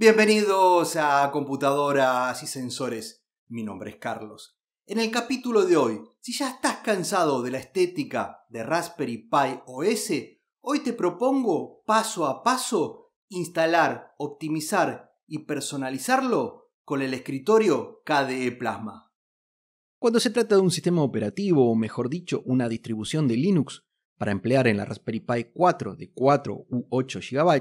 Bienvenidos a Computadoras y Sensores. Mi nombre es Carlos. En el capítulo de hoy, si ya estás cansado de la estética de Raspberry Pi OS, hoy te propongo paso a paso instalar, optimizar y personalizarlo con el escritorio KDE Plasma. Cuando se trata de un sistema operativo, o mejor dicho, una distribución de Linux, para emplear en la Raspberry Pi 4 de 4 u 8 GB,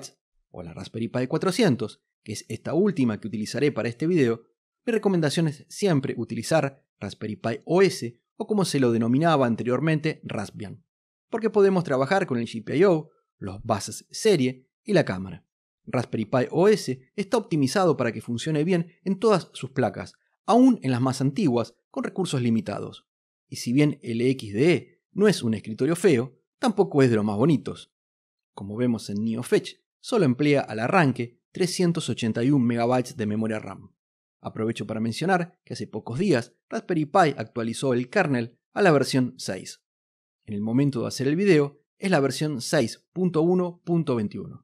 o la Raspberry Pi 400, que es esta última que utilizaré para este video, mi recomendación es siempre utilizar Raspberry Pi OS o como se lo denominaba anteriormente Raspbian, porque podemos trabajar con el GPIO, los bases serie y la cámara. Raspberry Pi OS está optimizado para que funcione bien en todas sus placas, aún en las más antiguas, con recursos limitados. Y si bien el XDE no es un escritorio feo, tampoco es de los más bonitos. Como vemos en NeoFetch, solo emplea al arranque 381 MB de memoria RAM. Aprovecho para mencionar que hace pocos días Raspberry Pi actualizó el kernel a la versión 6. En el momento de hacer el video es la versión 6.1.21.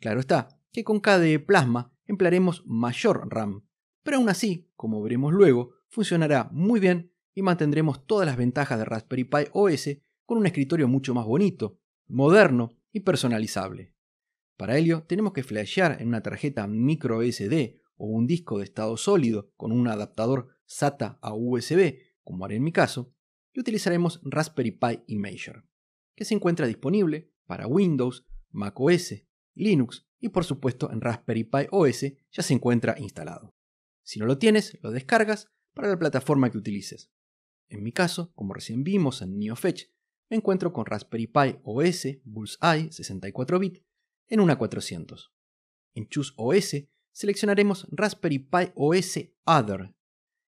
Claro está que con KDE Plasma emplearemos mayor RAM, pero aún así, como veremos luego, funcionará muy bien y mantendremos todas las ventajas de Raspberry Pi OS con un escritorio mucho más bonito, moderno y personalizable. Para ello, tenemos que flashear en una tarjeta micro SD o un disco de estado sólido con un adaptador SATA a USB, como haré en mi caso, y utilizaremos Raspberry Pi Imager, que se encuentra disponible para Windows, macOS, Linux y por supuesto en Raspberry Pi OS ya se encuentra instalado. Si no lo tienes, lo descargas para la plataforma que utilices. En mi caso, como recién vimos en NeoFetch, me encuentro con Raspberry Pi OS Bullseye 64 bit en una 400. En Choose OS seleccionaremos Raspberry Pi OS Other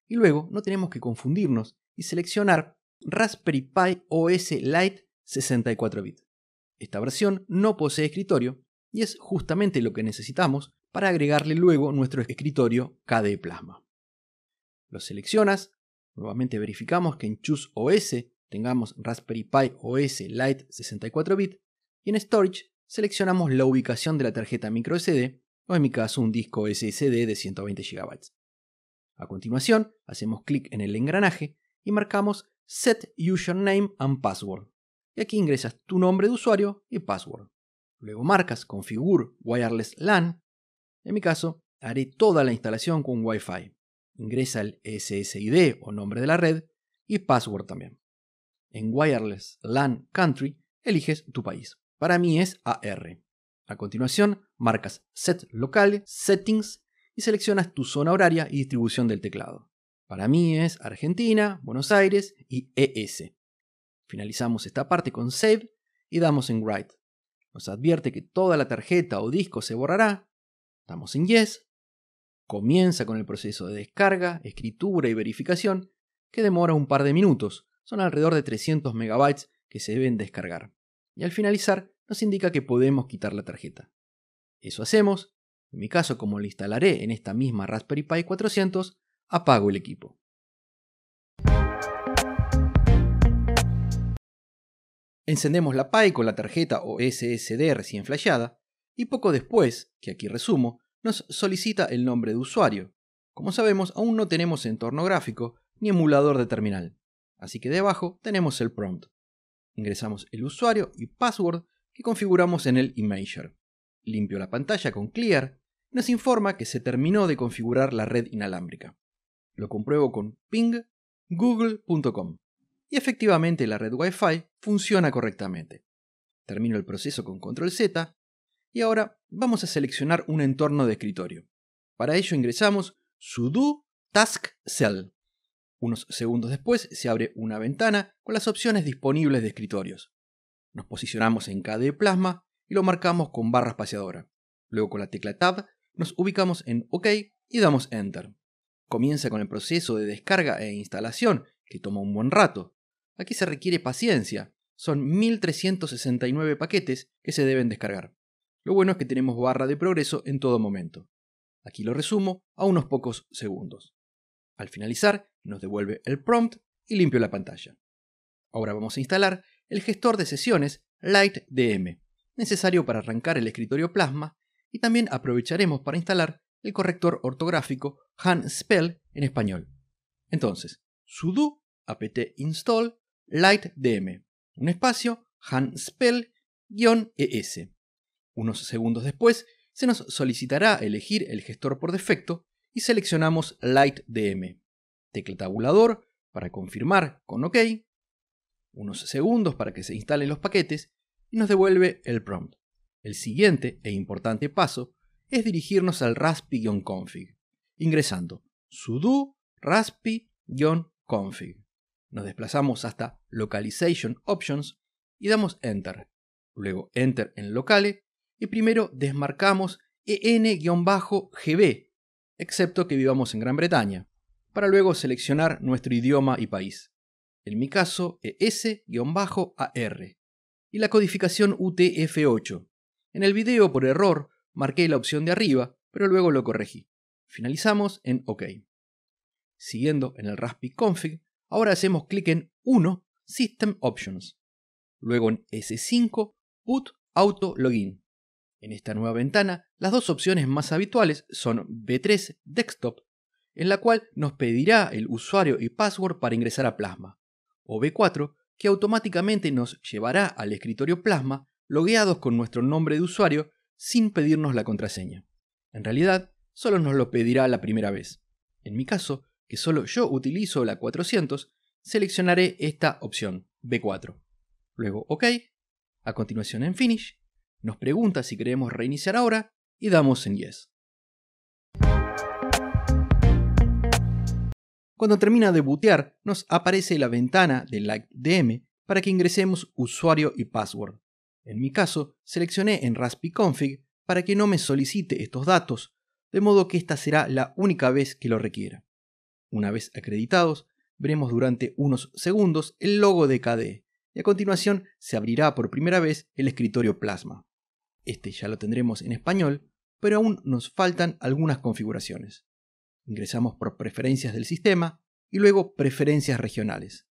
y luego no tenemos que confundirnos y seleccionar Raspberry Pi OS Lite 64 bit. Esta versión no posee escritorio y es justamente lo que necesitamos para agregarle luego nuestro escritorio KDE Plasma. Lo seleccionas, nuevamente verificamos que en Choose OS tengamos Raspberry Pi OS Lite 64 bit y en Storage seleccionamos la ubicación de la tarjeta microSD o en mi caso un disco SSD de 120 GB. A continuación, hacemos clic en el engranaje y marcamos Set Username and Password. Y aquí ingresas tu nombre de usuario y password. Luego marcas Configure Wireless LAN. En mi caso, haré toda la instalación con Wi-Fi. Ingresa el SSID o nombre de la red y password también. En Wireless LAN Country eliges tu país. Para mí es AR. A continuación, marcas Set Local, Settings y seleccionas tu zona horaria y distribución del teclado. Para mí es Argentina, Buenos Aires y ES. Finalizamos esta parte con Save y damos en Write. Nos advierte que toda la tarjeta o disco se borrará. Damos en Yes. Comienza con el proceso de descarga, escritura y verificación que demora un par de minutos. Son alrededor de 300 MB que se deben descargar y al finalizar nos indica que podemos quitar la tarjeta. Eso hacemos, en mi caso como la instalaré en esta misma Raspberry Pi 400, apago el equipo. Encendemos la Pi con la tarjeta o SSD recién flasheada, y poco después, que aquí resumo, nos solicita el nombre de usuario. Como sabemos, aún no tenemos entorno gráfico ni emulador de terminal, así que debajo tenemos el prompt ingresamos el usuario y password que configuramos en el Imager. Limpio la pantalla con Clear y nos informa que se terminó de configurar la red inalámbrica. Lo compruebo con ping google.com y efectivamente la red Wi-Fi funciona correctamente. Termino el proceso con Control Z y ahora vamos a seleccionar un entorno de escritorio. Para ello ingresamos sudo task cell unos segundos después se abre una ventana con las opciones disponibles de escritorios. Nos posicionamos en KDE Plasma y lo marcamos con barra espaciadora. Luego con la tecla Tab nos ubicamos en OK y damos Enter. Comienza con el proceso de descarga e instalación, que toma un buen rato. Aquí se requiere paciencia. Son 1369 paquetes que se deben descargar. Lo bueno es que tenemos barra de progreso en todo momento. Aquí lo resumo a unos pocos segundos. Al finalizar, nos devuelve el prompt y limpio la pantalla. Ahora vamos a instalar el gestor de sesiones LightDM, necesario para arrancar el escritorio Plasma, y también aprovecharemos para instalar el corrector ortográfico HanSpell en español. Entonces, sudo apt install lightdm, un espacio hanspell es Unos segundos después, se nos solicitará elegir el gestor por defecto y seleccionamos Light DM. Tecla tabulador para confirmar con OK, unos segundos para que se instalen los paquetes y nos devuelve el prompt. El siguiente e importante paso es dirigirnos al raspi-config, ingresando sudo raspi-config. Nos desplazamos hasta Localization Options y damos Enter. Luego Enter en Locale y primero desmarcamos en-gb excepto que vivamos en Gran Bretaña, para luego seleccionar nuestro idioma y país. En mi caso, ES-AR. Y la codificación UTF-8. En el video, por error, marqué la opción de arriba, pero luego lo corregí. Finalizamos en OK. Siguiendo en el Raspi Config, ahora hacemos clic en 1 System Options. Luego en S5 Put Auto Login en esta nueva ventana, las dos opciones más habituales son B3 Desktop, en la cual nos pedirá el usuario y password para ingresar a Plasma, o B4, que automáticamente nos llevará al escritorio Plasma logueados con nuestro nombre de usuario sin pedirnos la contraseña. En realidad, solo nos lo pedirá la primera vez. En mi caso, que solo yo utilizo la 400, seleccionaré esta opción, B4. Luego OK, a continuación en Finish nos pregunta si queremos reiniciar ahora y damos en yes. Cuando termina de bootear, nos aparece la ventana de LightDM para que ingresemos usuario y password. En mi caso, seleccioné en Raspi Config para que no me solicite estos datos, de modo que esta será la única vez que lo requiera. Una vez acreditados, veremos durante unos segundos el logo de KDE y a continuación se abrirá por primera vez el escritorio Plasma este ya lo tendremos en español, pero aún nos faltan algunas configuraciones. Ingresamos por preferencias del sistema y luego preferencias regionales.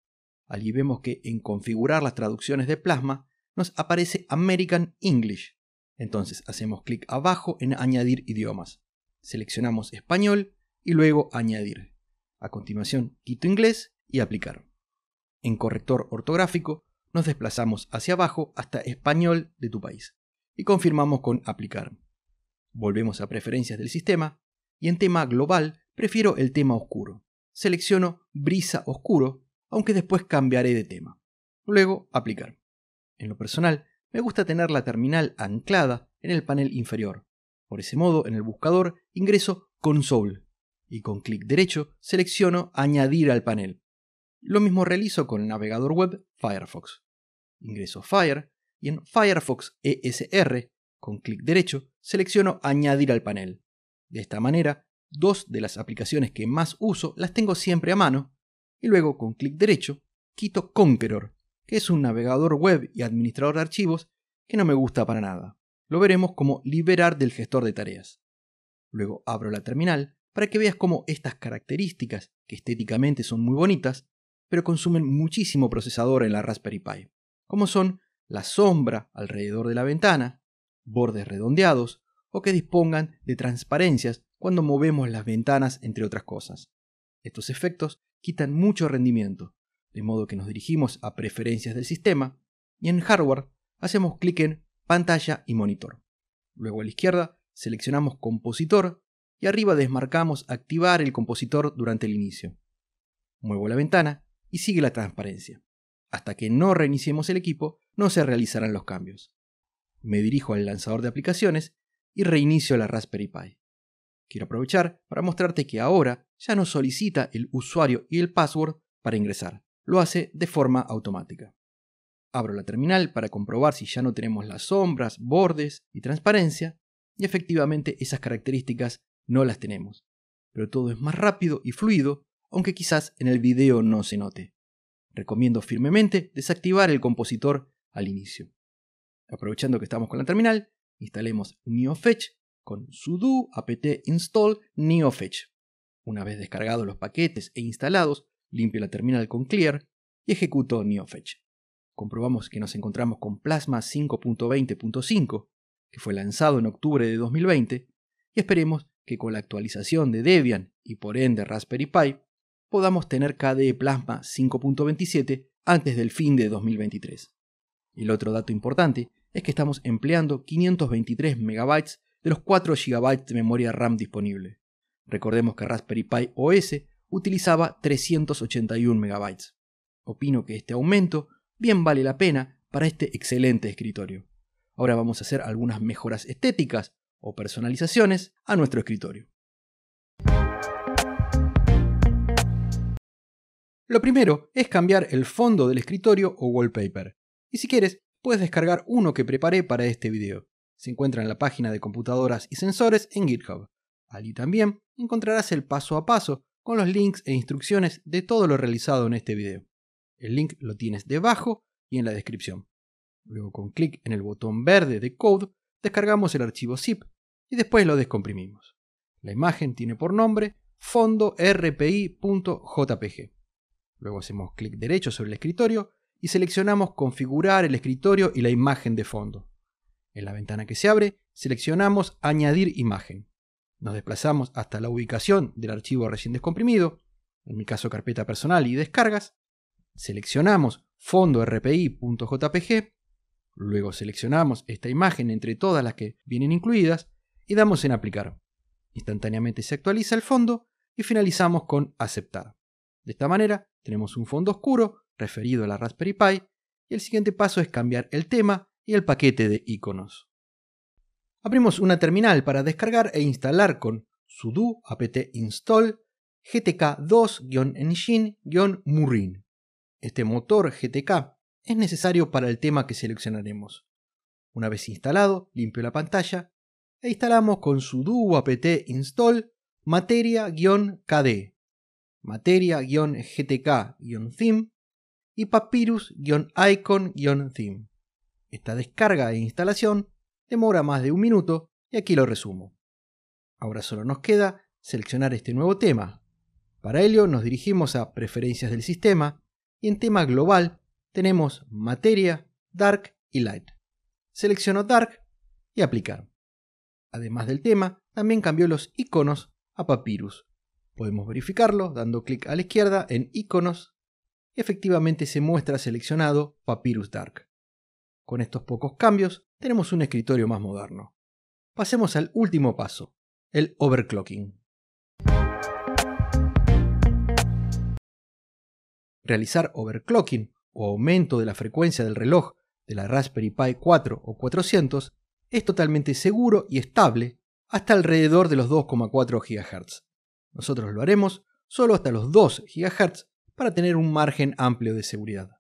Allí vemos que en configurar las traducciones de Plasma nos aparece American English. Entonces hacemos clic abajo en añadir idiomas. Seleccionamos español y luego añadir. A continuación quito inglés y aplicar. En corrector ortográfico nos desplazamos hacia abajo hasta español de tu país y confirmamos con aplicar. Volvemos a preferencias del sistema y en tema global prefiero el tema oscuro. Selecciono brisa oscuro, aunque después cambiaré de tema. Luego aplicar. En lo personal, me gusta tener la terminal anclada en el panel inferior. Por ese modo, en el buscador ingreso console y con clic derecho selecciono añadir al panel. Lo mismo realizo con el navegador web Firefox. Ingreso Fire y en Firefox ESR, con clic derecho, selecciono Añadir al panel. De esta manera, dos de las aplicaciones que más uso las tengo siempre a mano, y luego con clic derecho, quito Conqueror, que es un navegador web y administrador de archivos que no me gusta para nada. Lo veremos como liberar del gestor de tareas. Luego abro la terminal para que veas cómo estas características, que estéticamente son muy bonitas, pero consumen muchísimo procesador en la Raspberry Pi, como son la sombra alrededor de la ventana, bordes redondeados o que dispongan de transparencias cuando movemos las ventanas, entre otras cosas. Estos efectos quitan mucho rendimiento, de modo que nos dirigimos a preferencias del sistema y en hardware hacemos clic en pantalla y monitor. Luego a la izquierda seleccionamos compositor y arriba desmarcamos activar el compositor durante el inicio. Muevo la ventana y sigue la transparencia. Hasta que no reiniciemos el equipo, no se realizarán los cambios. Me dirijo al lanzador de aplicaciones y reinicio la Raspberry Pi. Quiero aprovechar para mostrarte que ahora ya no solicita el usuario y el password para ingresar. Lo hace de forma automática. Abro la terminal para comprobar si ya no tenemos las sombras, bordes y transparencia, y efectivamente esas características no las tenemos. Pero todo es más rápido y fluido, aunque quizás en el video no se note recomiendo firmemente desactivar el compositor al inicio. Aprovechando que estamos con la terminal, instalemos NeoFetch con sudo apt install neofetch. Una vez descargados los paquetes e instalados, limpio la terminal con clear y ejecuto neofetch. Comprobamos que nos encontramos con Plasma 5.20.5, que fue lanzado en octubre de 2020, y esperemos que con la actualización de Debian y por ende Raspberry Pi podamos tener KDE Plasma 5.27 antes del fin de 2023. El otro dato importante es que estamos empleando 523 MB de los 4 GB de memoria RAM disponible. Recordemos que Raspberry Pi OS utilizaba 381 MB. Opino que este aumento bien vale la pena para este excelente escritorio. Ahora vamos a hacer algunas mejoras estéticas o personalizaciones a nuestro escritorio. Lo primero es cambiar el fondo del escritorio o wallpaper. Y si quieres, puedes descargar uno que preparé para este video. Se encuentra en la página de computadoras y sensores en GitHub. Allí también encontrarás el paso a paso con los links e instrucciones de todo lo realizado en este video. El link lo tienes debajo y en la descripción. Luego con clic en el botón verde de Code descargamos el archivo zip y después lo descomprimimos. La imagen tiene por nombre fondo rpi.jpg Luego hacemos clic derecho sobre el escritorio y seleccionamos configurar el escritorio y la imagen de fondo. En la ventana que se abre, seleccionamos añadir imagen. Nos desplazamos hasta la ubicación del archivo recién descomprimido, en mi caso carpeta personal y descargas. Seleccionamos fondo rpi.jpg, luego seleccionamos esta imagen entre todas las que vienen incluidas y damos en aplicar. Instantáneamente se actualiza el fondo y finalizamos con aceptar. De esta manera, tenemos un fondo oscuro referido a la Raspberry Pi y el siguiente paso es cambiar el tema y el paquete de iconos. Abrimos una terminal para descargar e instalar con sudo apt install gtk2-engine-murin. Este motor GTK es necesario para el tema que seleccionaremos. Una vez instalado, limpio la pantalla e instalamos con sudo apt install materia-kd materia-gtk-theme y papyrus-icon-theme. Esta descarga e instalación demora más de un minuto y aquí lo resumo. Ahora solo nos queda seleccionar este nuevo tema. Para ello nos dirigimos a Preferencias del sistema y en tema global tenemos Materia, Dark y Light. Selecciono Dark y aplicar. Además del tema, también cambió los iconos a Papyrus Podemos verificarlo dando clic a la izquierda en iconos y efectivamente se muestra seleccionado Papyrus Dark. Con estos pocos cambios tenemos un escritorio más moderno. Pasemos al último paso, el overclocking. Realizar overclocking o aumento de la frecuencia del reloj de la Raspberry Pi 4 o 400 es totalmente seguro y estable hasta alrededor de los 2,4 GHz. Nosotros lo haremos solo hasta los 2 GHz para tener un margen amplio de seguridad.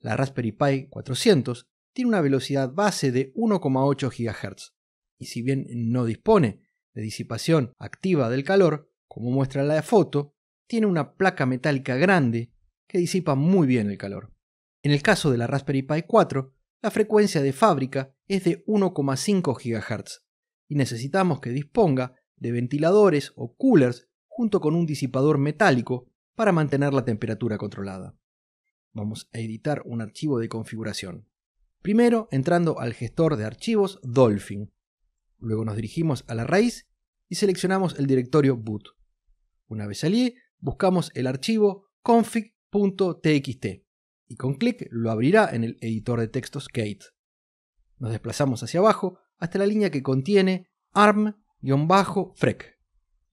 La Raspberry Pi 400 tiene una velocidad base de 1,8 GHz, y si bien no dispone de disipación activa del calor, como muestra la foto, tiene una placa metálica grande que disipa muy bien el calor. En el caso de la Raspberry Pi 4, la frecuencia de fábrica es de 1,5 GHz y necesitamos que disponga de ventiladores o coolers junto con un disipador metálico para mantener la temperatura controlada. Vamos a editar un archivo de configuración. Primero entrando al gestor de archivos Dolphin. Luego nos dirigimos a la raíz y seleccionamos el directorio boot. Una vez allí, buscamos el archivo config.txt y con clic lo abrirá en el editor de textos Kate. Nos desplazamos hacia abajo hasta la línea que contiene arm frek.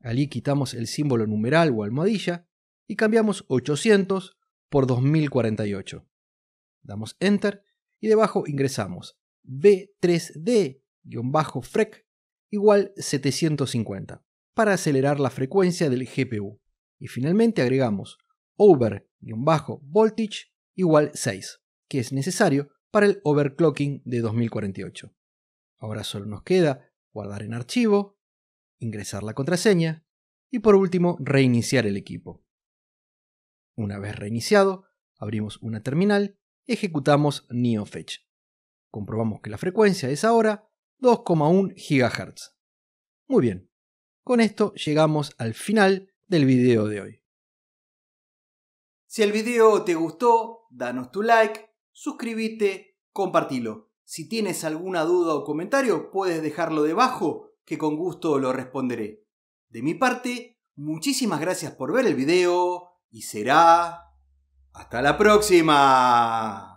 Allí quitamos el símbolo numeral o almohadilla y cambiamos 800 por 2048. Damos Enter y debajo ingresamos B3D-FREC e igual 750 para acelerar la frecuencia del GPU. Y finalmente agregamos over-voltage igual 6, que es necesario para el overclocking de 2048. Ahora solo nos queda guardar en archivo, ingresar la contraseña y por último reiniciar el equipo. Una vez reiniciado, abrimos una terminal ejecutamos NeoFetch. Comprobamos que la frecuencia es ahora 2,1 GHz. Muy bien, con esto llegamos al final del video de hoy. Si el video te gustó, danos tu like, suscríbete, compartilo. Si tienes alguna duda o comentario, puedes dejarlo debajo que con gusto lo responderé. De mi parte, muchísimas gracias por ver el video y será... ¡Hasta la próxima!